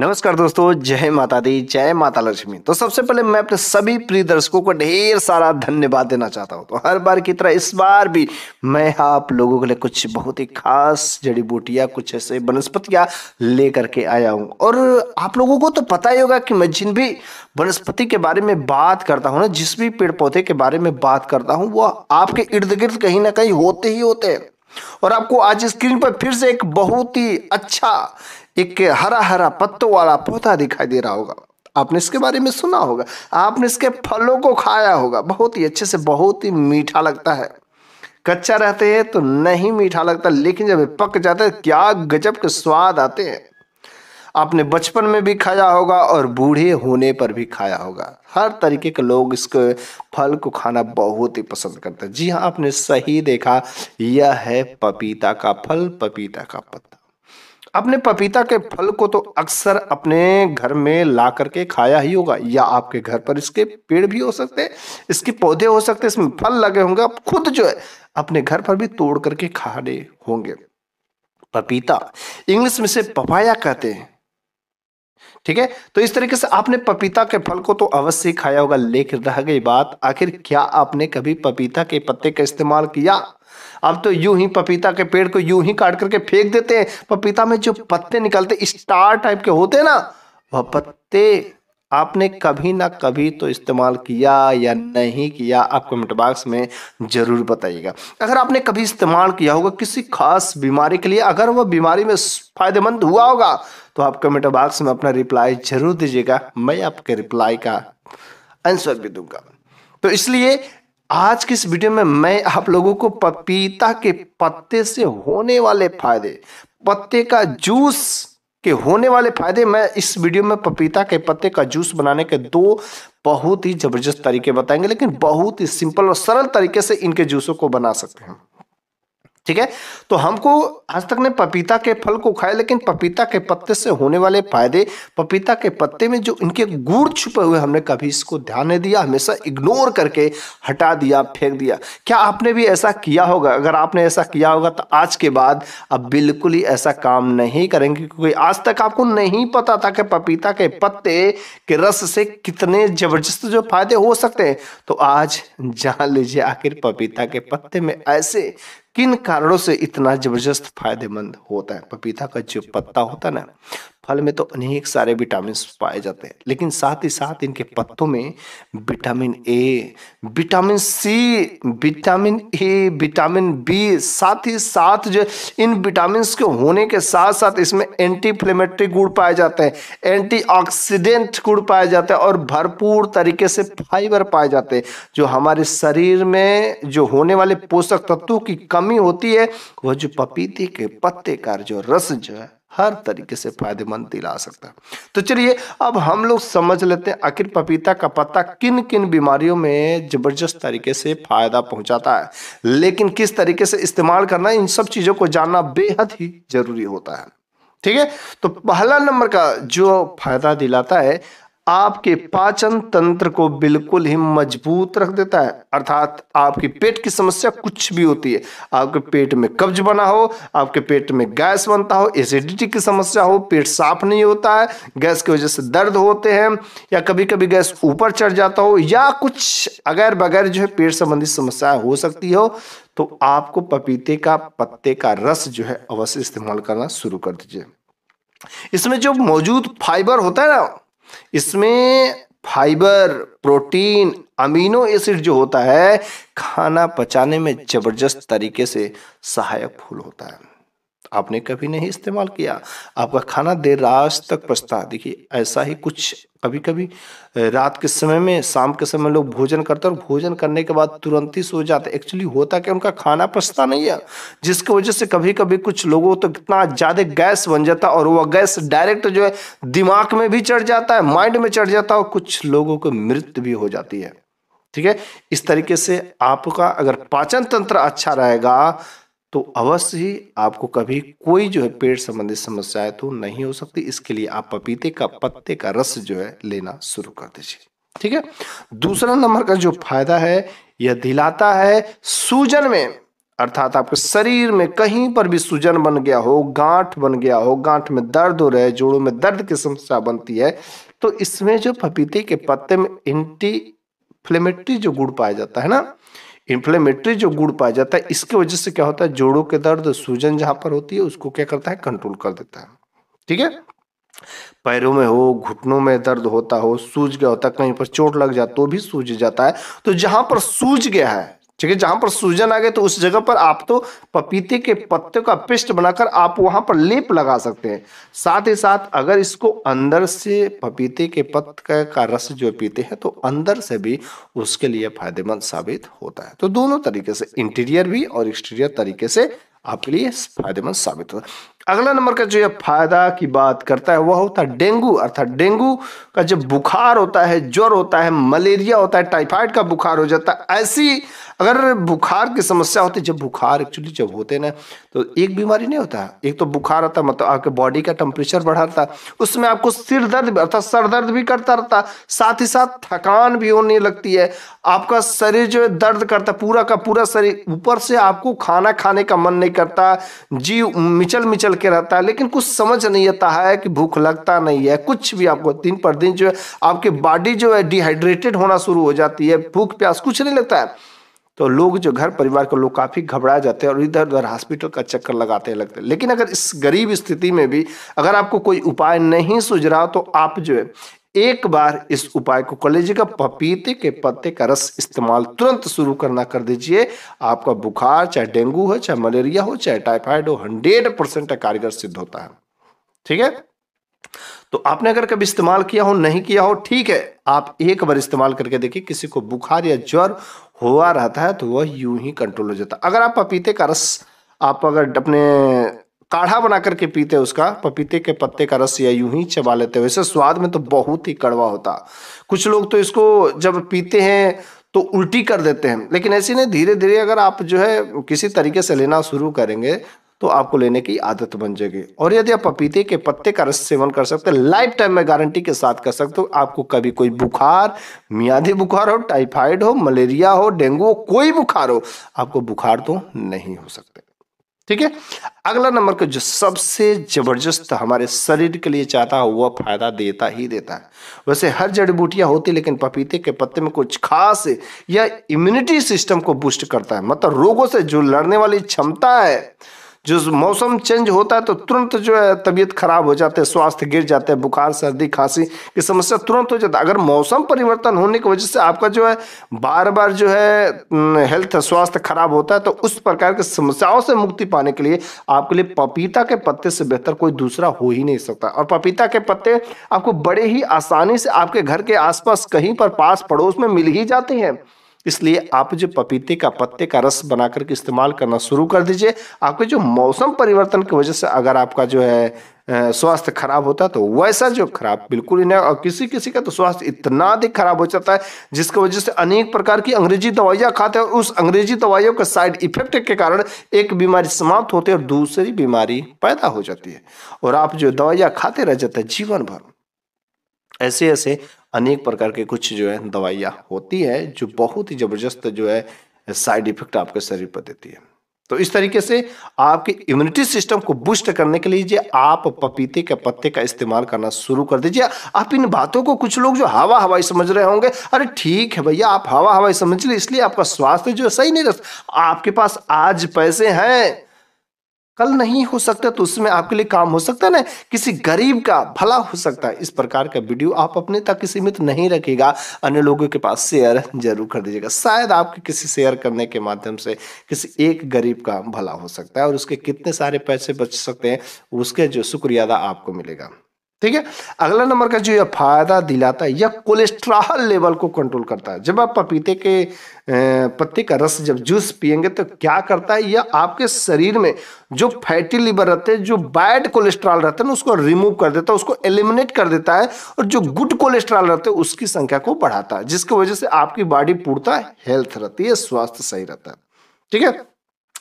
नमस्कार दोस्तों जय माता दी जय माता लक्ष्मी तो सबसे पहले मैं अपने सभी प्रिय दर्शकों को ढेर सारा धन्यवाद देना चाहता हूँ तो हर बार की तरह इस बार भी मैं आप लोगों के लिए कुछ बहुत ही खास जड़ी बूटियाँ कुछ ऐसे वनस्पतियाँ लेकर के आया हूँ और आप लोगों को तो पता ही होगा कि मैं जिन भी वनस्पति के बारे में बात करता हूँ ना जिस भी पेड़ पौधे के बारे में बात करता हूँ वो आपके इर्द गिर्द कहीं ना कहीं होते ही होते हैं और आपको आज स्क्रीन पर फिर से एक बहुत ही अच्छा एक हरा हरा पत्तों वाला पौधा दिखाई दे रहा होगा आपने इसके बारे में सुना होगा आपने इसके फलों को खाया होगा बहुत ही अच्छे से बहुत ही मीठा लगता है कच्चा रहते हैं तो नहीं मीठा लगता लेकिन जब पक जाता है क्या गजब के स्वाद आते हैं आपने बचपन में भी खाया होगा और बूढ़े होने पर भी खाया होगा हर तरीके के लोग इसके फल को खाना बहुत ही पसंद करते हैं जी हाँ आपने सही देखा यह है पपीता का फल पपीता का पत्ता आपने पपीता के फल को तो अक्सर अपने घर में ला करके खाया ही होगा या आपके घर पर इसके पेड़ भी हो सकते हैं इसके पौधे हो सकते हैं इसमें फल लगे होंगे आप खुद जो है अपने घर पर भी तोड़ करके खा रहे होंगे पपीता इंग्लिश में से पपाया कहते हैं ठीक है तो इस तरीके से आपने पपीता के फल को तो अवश्य खाया होगा लेकिन रह गई बात आखिर क्या आपने कभी पपीता के पत्ते का इस्तेमाल किया अब तो यूं ही पपीता के पेड़ को यूं ही काट करके फेंक देते हैं पपीता में जो पत्ते निकलते स्टार टाइप के होते ना वह पत्ते आपने कभी ना कभी तो इस्तेमाल किया या नहीं किया आप कमेंट बॉक्स में ज़रूर बताइएगा अगर आपने कभी इस्तेमाल किया होगा किसी खास बीमारी के लिए अगर वह बीमारी में फायदेमंद हुआ होगा तो आप कमेंट बॉक्स में अपना रिप्लाई जरूर दीजिएगा मैं आपके रिप्लाई का आंसर भी दूंगा तो इसलिए आज की इस वीडियो में मैं आप लोगों को पपीता के पत्ते से होने वाले फायदे पत्ते का जूस के होने वाले फायदे मैं इस वीडियो में पपीता के पत्ते का जूस बनाने के दो बहुत ही जबरदस्त तरीके बताएंगे लेकिन बहुत ही सिंपल और सरल तरीके से इनके जूसों को बना सकते हैं ठीक है तो हमको आज तक ने पपीता के फल को खाया लेकिन पपीता के पत्ते से होने वाले फायदे पपीता के पत्ते में जो इनके गुड़ छुपे हुए हमने कभी इसको ध्यान नहीं दिया हमेशा इग्नोर करके हटा दिया फेंक दिया क्या आपने भी ऐसा किया होगा अगर आपने ऐसा किया होगा तो आज के बाद अब बिल्कुल ही ऐसा काम नहीं करेंगे क्योंकि आज तक आपको नहीं पता था कि पपीता के पत्ते के रस से कितने जबरदस्त जो फायदे हो सकते हैं तो आज जान लीजिए आखिर पपीता के पत्ते में ऐसे किन कारणों से इतना जबरदस्त फायदेमंद होता है पपीता का जो पत्ता होता है ना फल में तो अनेक सारे विटामिन पाए जाते हैं लेकिन साथ ही साथ इनके पत्तों में vitamin A vitamin C vitamin A vitamin B साथ ही साथ जो इन विटामिन के होने के साथ साथ इसमें एंटी फ्लेमेटरी गुण पाए जाते हैं एंटीऑक्सीडेंट गुण पाए जाते हैं और भरपूर तरीके से फाइबर पाए जाते हैं जो हमारे शरीर में जो होने वाले पोषक तत्वों की कमी होती है वह जो पपीते के पत्ते का जो रस जो है हर तरीके से फायदेमंद दिला सकता है तो चलिए अब हम लोग समझ लेते हैं आखिर पपीता का पत्ता किन किन बीमारियों में जबरदस्त तरीके से फायदा पहुंचाता है लेकिन किस तरीके से इस्तेमाल करना इन सब चीजों को जानना बेहद ही जरूरी होता है ठीक है तो पहला नंबर का जो फायदा दिलाता है आपके पाचन तंत्र को बिल्कुल ही मजबूत रख देता है अर्थात आपके पेट की समस्या कुछ भी होती है आपके पेट में कब्ज बना हो आपके पेट में गैस बनता हो एसिडिटी की समस्या हो पेट साफ नहीं होता है गैस की वजह से दर्द होते हैं या कभी कभी गैस ऊपर चढ़ जाता हो या कुछ अगैर बगैर जो है पेट संबंधित समस्या हो सकती हो तो आपको पपीते का पत्ते का रस जो है अवश्य इस्तेमाल करना शुरू कर दीजिए इसमें जो मौजूद फाइबर होता है ना इसमें फाइबर प्रोटीन अमीनो एसिड जो होता है खाना पचाने में जबरदस्त तरीके से सहायक फूल होता है आपने कभी नहीं इस्तेमाल किया आपका खाना देर रात तक पछता देखिए ऐसा ही कुछ कभी कभी रात के समय में शाम के समय लोग भोजन करते हैं और भोजन करने के बाद तुरंत ही सो जाते एक्चुअली होता क्या उनका खाना पछता नहीं है जिसकी वजह से कभी कभी कुछ लोगों तो इतना ज़्यादा गैस बन जाता और वह गैस डायरेक्ट जो है दिमाग में भी चढ़ जाता है माइंड में चढ़ जाता है और कुछ लोगों को मृत्यु भी हो जाती है ठीक है इस तरीके से आपका अगर पाचन तंत्र अच्छा रहेगा तो अवश्य ही आपको कभी कोई जो है पेट संबंधित समस्याएं तो नहीं हो सकती इसके लिए आप पपीते का पत्ते का रस जो है लेना शुरू कर दीजिए ठीक है दूसरा नंबर का जो फायदा है यह दिलाता है सूजन में अर्थात आपके शरीर में कहीं पर भी सूजन बन गया हो गांठ बन गया हो गांठ में दर्द हो रहा है जोड़ों में दर्द की समस्या बनती है तो इसमें जो पपीते के पत्ते में एंटी फ्लेमेट्री जो गुड़ पाया जाता है ना इन्फ्लेमेटरी जो गुड़ पाया जाता है इसके वजह से क्या होता है जोड़ों के दर्द सूजन जहां पर होती है उसको क्या करता है कंट्रोल कर देता है ठीक है पैरों में हो घुटनों में दर्द होता हो सूज गया होता कहीं पर चोट लग जाए तो भी सूज जाता है तो जहां पर सूज गया है ठीक है जहां पर सूजन आ गए तो उस जगह पर आप तो पपीते के पत्ते का पेस्ट बनाकर आप वहां पर लेप लगा सकते हैं साथ ही साथ अगर इसको अंदर से पपीते के पत्ते का रस जो पीते हैं तो अंदर से भी उसके लिए फायदेमंद साबित होता है तो दोनों तरीके से इंटीरियर भी और एक्सटीरियर तरीके से आपके लिए फायदेमंद साबित होता है अगला नंबर का जो यह फायदा की बात करता है वह होता है डेंगू अर्थात डेंगू का जब बुखार होता है ज्वर होता है मलेरिया होता है टाइफाइड का बुखार हो जाता है ऐसी अगर बुखार की समस्या होती जब बुखार एक्चुअली जब होते ना तो एक बीमारी नहीं होता एक तो बुखार आता मतलब आपके बॉडी का टेम्परेचर बढ़ा रहता उसमें आपको सिर दर्द अर्थात सर दर्द भी करता रहता साथ ही साथ थकान भी होने लगती है आपका शरीर जो है दर्द करता पूरा का पूरा शरीर ऊपर से आपको खाना खाने का मन नहीं करता जी मिचल मिचल के रहता है लेकिन कुछ समझ नहीं आता है कि भूख लगता नहीं है कुछ भी आपको दिन पर दिन जो है आपकी बॉडी जो है डिहाइड्रेटेड होना शुरू हो जाती है भूख प्यास कुछ नहीं लगता है तो लोग जो घर परिवार के लोग काफ़ी घबरा जाते हैं और इधर उधर हॉस्पिटल का चक्कर लगाते हैं लगते हैं लेकिन अगर इस गरीब स्थिति में भी अगर आपको कोई उपाय नहीं सुझ रहा तो आप जो है एक बार इस उपाय को कर लीजिएगा पपीते के पत्ते का रस इस्तेमाल तुरंत शुरू करना कर दीजिए आपका बुखार चाहे डेंगू हो चाहे मलेरिया हो चाहे टाइफाइड हो हंड्रेड परसेंट कारगर सिद्ध होता है ठीक है तो आपने अगर कभी इस्तेमाल किया हो नहीं किया हो ठीक है आप एक बार इस्तेमाल करके देखिए किसी को बुखार या ज्वर हुआ रहता है तो वह यूं ही कंट्रोल हो जाता है अगर आप पपीते का रस आप अगर अपने काढ़ा बना करके पीते उसका पपीते के पत्ते का रस या यूं ही चबा लेते वैसे स्वाद में तो बहुत ही कड़वा होता कुछ लोग तो इसको जब पीते हैं तो उल्टी कर देते हैं लेकिन ऐसे नहीं धीरे धीरे अगर आप जो है किसी तरीके से लेना शुरू करेंगे तो आपको लेने की आदत बन जाएगी और यदि आप पपीते के पत्ते का रस सेवन कर सकते हैं लाइफ टाइम में गारंटी के साथ कर सकते हो आपको कभी कोई बुखार मियादी बुखार हो टाइफाइड हो मलेरिया हो डेंगू हो कोई बुखार हो आपको बुखार तो नहीं हो सकते ठीक है अगला नंबर का जो सबसे जबरदस्त हमारे शरीर के लिए चाहता हो वह फायदा देता ही देता है वैसे हर जड़ी बूटियां होती लेकिन पपीते के पत्ते में कुछ खास यह इम्यूनिटी सिस्टम को बूस्ट करता है मतलब रोगों से जो लड़ने वाली क्षमता है जो मौसम चेंज होता है तो तुरंत जो है तबीयत खराब हो जाते है स्वास्थ्य गिर जाते हैं बुखार सर्दी खांसी की समस्या तुरंत हो जाता है अगर मौसम परिवर्तन होने की वजह से आपका जो है बार बार जो है हेल्थ स्वास्थ्य खराब होता है तो उस प्रकार की समस्याओं से मुक्ति पाने के लिए आपके लिए पपीता के पत्ते से बेहतर कोई दूसरा हो ही नहीं सकता और पपीता के पत्ते आपको बड़े ही आसानी से आपके घर के आसपास कहीं पर पास पड़ोस में मिल ही जाते हैं इसलिए आप जो पपीते का पत्ते का रस बना करके इस्तेमाल करना शुरू कर दीजिए आपके जो मौसम परिवर्तन की वजह से अगर आपका जो है स्वास्थ्य खराब होता तो वैसा जो खराब बिल्कुल ही नहीं और किसी किसी का तो स्वास्थ्य इतना अधिक खराब हो जाता है जिसकी वजह से अनेक प्रकार की अंग्रेजी दवाइयाँ खाते हैं और उस अंग्रेजी दवाइयों के साइड इफेक्ट के कारण एक बीमारी समाप्त होती है और दूसरी बीमारी पैदा हो जाती है और आप जो दवाइयाँ खाते रह जाते हैं जीवन भर ऐसे ऐसे अनेक प्रकार के कुछ जो है दवाइयाँ होती है जो बहुत ही ज़बरदस्त जो है साइड इफेक्ट आपके शरीर पर देती है तो इस तरीके से आपके इम्यूनिटी सिस्टम को बूस्ट करने के लिए आप पपीते के पत्ते का इस्तेमाल करना शुरू कर दीजिए आप इन बातों को कुछ लोग जो हवा हवाई समझ रहे होंगे अरे ठीक है भैया आप हवा हवाई समझ लीजिए इसलिए आपका स्वास्थ्य जो सही नहीं रह आपके पास आज पैसे हैं कल नहीं हो सकता तो उसमें आपके लिए काम हो सकता है ना किसी गरीब का भला हो सकता है इस प्रकार का वीडियो आप अपने तक सीमित नहीं रखेगा अन्य लोगों के पास शेयर जरूर कर दीजिएगा शायद आपके किसी शेयर करने के माध्यम से किसी एक गरीब का भला हो सकता है और उसके कितने सारे पैसे बच सकते हैं उसके जो शुक्रिया आपको मिलेगा ठीक है अगला नंबर का जो यह फायदा दिलाता है यह कोलेस्ट्रॉल लेवल को कंट्रोल करता है जब आप पपीते के पत्ते का रस जब जूस पियेंगे तो क्या करता है यह आपके शरीर में जो फैटी लिवर रहते हैं जो बैड कोलेस्ट्रॉल रहते हैं उसको रिमूव कर देता है उसको एलिमिनेट कर देता है और जो गुड कोलेस्ट्रॉल रहते हैं उसकी संख्या को बढ़ाता है जिसकी वजह से आपकी बॉडी पूर्णता हेल्थ रहती है स्वास्थ्य सही रहता है ठीक है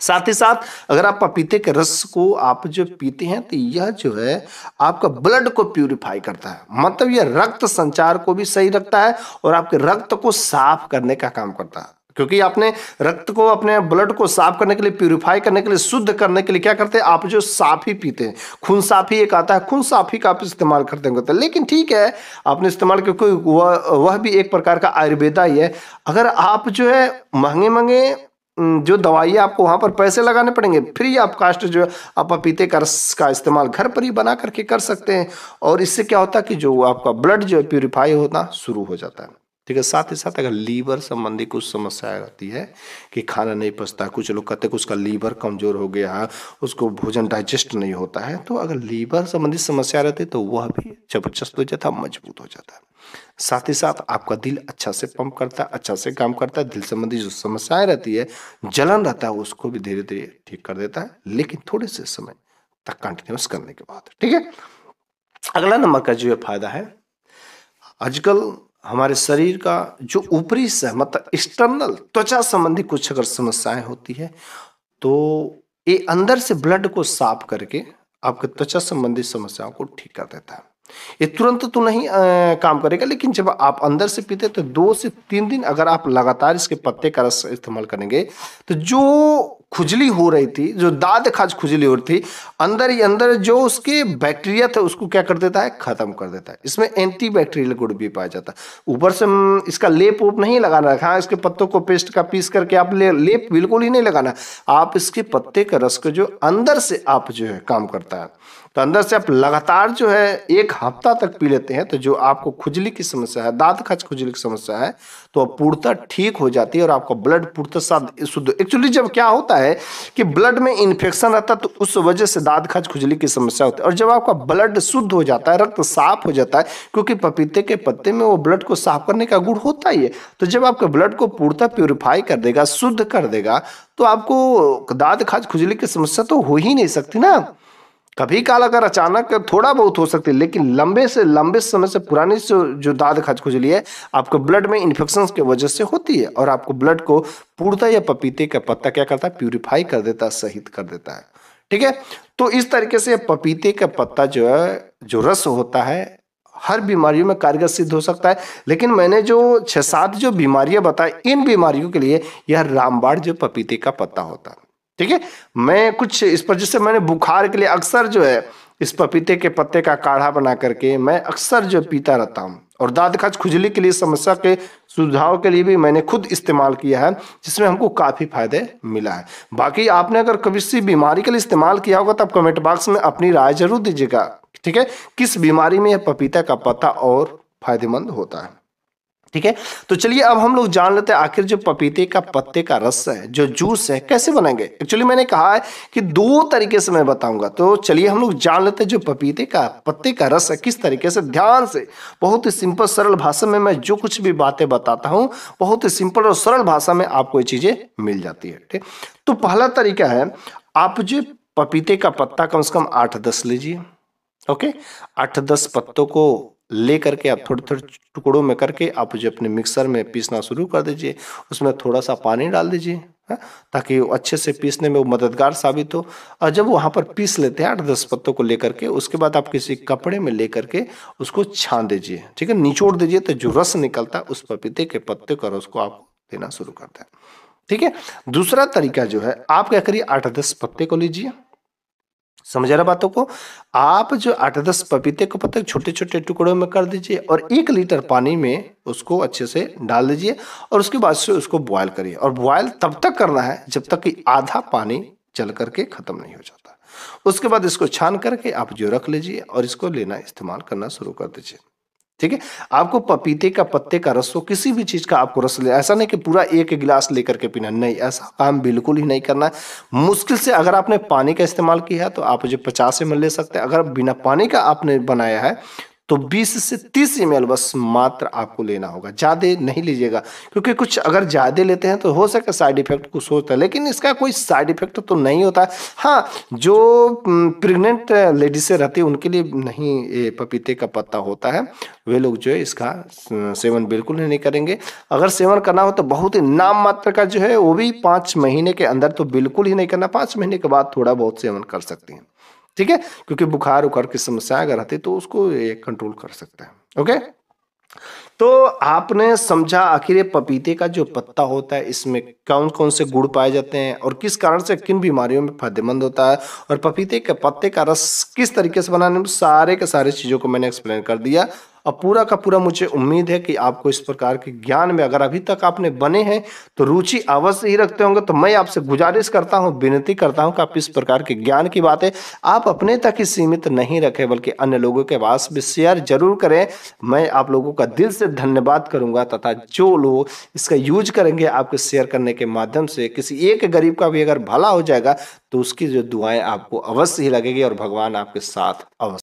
साथ ही साथ अगर आप पपीते के रस को आप जो पीते हैं तो यह जो है आपका ब्लड को प्यूरिफाई करता है मतलब यह रक्त संचार को भी सही रखता है और आपके रक्त को साफ करने का काम करता है क्योंकि आपने रक्त को अपने ब्लड को साफ करने के लिए प्यूरिफाई करने के लिए शुद्ध करने के लिए क्या करते हैं आप जो साफ ही पीते हैं खून साफ ही एक आता है खून साफ ही का आप इस्तेमाल करते हैं लेकिन ठीक है आपने इस्तेमाल क्योंकि वह वह भी एक प्रकार का आयुर्वेदा ही है अगर आप जो है महंगे महंगे जो दवाइयाँ आपको वहाँ पर पैसे लगाने पड़ेंगे फ्री आप कास्ट जो आप पपीते का रस का इस्तेमाल घर पर ही बना करके कर सकते हैं और इससे क्या होता है कि जो आपका ब्लड जो है प्योरीफाई होना शुरू हो जाता है ठीक है साथ ही साथ अगर लीवर संबंधी कुछ समस्या रहती है कि खाना नहीं पचता कुछ लोग कहते हैं उसका लीवर कमज़ोर हो गया है उसको भोजन डाइजेस्ट नहीं होता है तो अगर लीवर संबंधी समस्या रहती है तो वह भी जबरदस्त हो जाता है मजबूत हो जाता है साथ ही साथ आपका दिल अच्छा से पंप करता है अच्छा से काम करता है दिल संबंधी जो समस्याएं रहती है जलन रहता है उसको भी धीरे धीरे ठीक कर देता है लेकिन थोड़े से समय तक कंटिन्यूस करने के बाद ठीक है अगला नंबर का जो फायदा है आजकल हमारे शरीर का जो ऊपरी से मतलब एक्सटर्नल त्वचा संबंधी कुछ अगर समस्याएं होती है तो ये अंदर से ब्लड को साफ करके आपके त्वचा संबंधी समस्याओं को ठीक कर देता है ये तुरंत तो नहीं आ, काम करेगा लेकिन जब आप अंदर से पीते तो दो से तीन दिन अगर आप लगातार इसके पत्ते का रस इस्तेमाल करेंगे तो जो खुजली हो रही थी जो दाद खाज खुजली हो रही थी अंदर ही अंदर जो उसके बैक्टीरिया थे उसको क्या कर देता है ख़त्म कर देता है इसमें एंटी बैक्टीरियल गुड भी पाया जाता है ऊपर से हम्म, इसका लेप उप नहीं लगाना रखा हाँ इसके पत्तों को पेस्ट का पीस करके आप ले, लेप बिल्कुल ही नहीं लगाना आप इसके पत्ते का रस को जो अंदर से आप जो है काम करता है तो अंदर से आप लगातार जो है एक हफ्ता तक पी लेते हैं तो जो आपको खुजली की समस्या है दांत खच खुजली की समस्या है तो पूर्णतः ठीक हो जाती है और आपका ब्लड पूर्णतः शुद्ध एक्चुअली जब क्या होता है कि ब्लड में इन्फेक्शन रहता है तो उस वजह से दांत खच खुजली की समस्या होती है और जब आपका ब्लड शुद्ध हो जाता है रक्त साफ हो जाता है क्योंकि पपीते के पत्ते में वो ब्लड को साफ करने का गुण होता ही है तो जब आपके ब्लड को पूर्णतः प्योरीफाई कर देगा शुद्ध कर देगा तो आपको दाद खाज खुजली की समस्या तो हो ही नहीं सकती ना कभी काल अगर अचानक थोड़ा बहुत हो सकती है लेकिन लंबे से लंबे समय से पुरानी से जो दाद खच खुजली है आपको ब्लड में इन्फेक्शन के वजह से होती है और आपको ब्लड को पूर्णता या पपीते का पत्ता क्या करता है प्यूरिफाई कर देता है सहित कर देता है ठीक है तो इस तरीके से पपीते का पत्ता जो है जो रस होता है हर बीमारियों में कारगर सिद्ध हो सकता है लेकिन मैंने जो छः सात जो बीमारियां बताई इन बीमारियों के लिए यह रामबाड़ जो पपीते का पत्ता होता है ठीक है मैं कुछ इस पर जैसे मैंने बुखार के लिए अक्सर जो है इस पपीते के पत्ते का काढ़ा बना करके मैं अक्सर जो पीता रहता हूँ और दाद खाज खुजली के लिए समस्या के सुझाव के लिए भी मैंने खुद इस्तेमाल किया है जिसमें हमको काफ़ी फायदे मिला है बाकी आपने अगर कभी किसी बीमारी के लिए इस्तेमाल किया होगा तो आप कमेंट बॉक्स में अपनी राय जरूर दीजिएगा ठीक है किस बीमारी में यह पपीता का पत्ता और फायदेमंद होता है ठीक है तो चलिए अब हम लोग जान लेते हैं आखिर जो पपीते का पत्ते का रस है जो जूस है कैसे बनेंगे एक्चुअली मैंने कहा है कि दो तरीके से मैं बताऊंगा तो चलिए हम लोग जान लेते हैं जो पपीते का पत्ते का रस है किस तरीके से ध्यान से बहुत ही सिंपल सरल भाषा में मैं जो कुछ भी बातें बताता हूँ बहुत ही सिंपल और सरल भाषा में आपको ये चीज़ें मिल जाती है ठीक तो पहला तरीका है आप जो पपीते का पत्ता कम से कम आठ दस लीजिए ओके आठ दस पत्तों को ले करके आप थोड़े थोड़े टुकड़ों में करके आप उसे अपने मिक्सर में पीसना शुरू कर दीजिए उसमें थोड़ा सा पानी डाल दीजिए हाँ, ताकि अच्छे से पीसने में वो मददगार साबित हो और जब वहाँ पर पीस लेते हैं आठ दस पत्तों को लेकर के उसके बाद आप किसी कपड़े में लेकर के उसको छान दीजिए ठीक है निचोड़ दीजिए तो जो रस निकलता है उस पपीते के पत्ते का रस को आप देना शुरू करते हैं ठीक है दूसरा तरीका जो है आप क्या करिए आठ दस पत्ते को लीजिए समझ रहे बातों को आप जो आठ दस पपीते को पत्ते छोटे छोटे टुकड़ों में कर दीजिए और एक लीटर पानी में उसको अच्छे से डाल दीजिए और उसके बाद से उसको बॉयल करिए और बॉयल तब तक करना है जब तक कि आधा पानी जल करके ख़त्म नहीं हो जाता उसके बाद इसको छान करके आप जो रख लीजिए और इसको लेना इस्तेमाल करना शुरू कर दीजिए ठीक है आपको पपीते का पत्ते का रस हो किसी भी चीज का आपको रस ले ऐसा नहीं कि पूरा एक गिलास लेकर के पीना नहीं ऐसा काम बिल्कुल ही नहीं करना है मुश्किल से अगर आपने पानी का इस्तेमाल किया है तो आप जो पचास एम ले सकते हैं अगर बिना पानी का आपने बनाया है तो 20 से 30 ईमेल बस मात्र आपको लेना होगा ज़्यादा नहीं लीजिएगा क्योंकि कुछ अगर ज़्यादा लेते हैं तो हो सके साइड इफेक्ट कुछ होता है लेकिन इसका कोई साइड इफेक्ट तो नहीं होता हाँ जो प्रेग्नेंट लेडी से रहती है उनके लिए नहीं ये पपीते का पत्ता होता है वे लोग जो है इसका सेवन बिल्कुल नहीं करेंगे अगर सेवन करना हो तो बहुत ही नाम मात्र का जो है वो भी पाँच महीने के अंदर तो बिल्कुल ही नहीं करना पाँच महीने के बाद थोड़ा बहुत सेवन कर सकती हैं ठीक है क्योंकि बुखार उखार की समस्या अगर आती तो उसको ये कंट्रोल कर सकते हैं ओके तो आपने समझा आखिर ये पपीते का जो पत्ता होता है इसमें कौन कौन से गुड़ पाए जाते हैं और किस कारण से किन बीमारियों में फायदेमंद होता है और पपीते के पत्ते का रस किस तरीके से बनाने में सारे के सारे चीज़ों को मैंने एक्सप्लेन कर दिया और पूरा का पूरा मुझे उम्मीद है कि आपको इस प्रकार के ज्ञान में अगर अभी तक आपने बने हैं तो रुचि अवश्य ही रखते होंगे तो मैं आपसे गुजारिश करता हूँ विनती करता हूँ कि आप इस प्रकार के ज्ञान की बातें आप अपने तक ही सीमित नहीं रखें बल्कि अन्य लोगों के पास भी शेयर जरूर करें मैं आप लोगों का दिल से धन्यवाद करूँगा तथा जो लोग इसका यूज करेंगे आपके शेयर करने के माध्यम से किसी एक गरीब का भी अगर भला हो जाएगा तो उसकी जो दुआएं आपको अवश्य ही लगेगी और भगवान आपके साथ अवश्य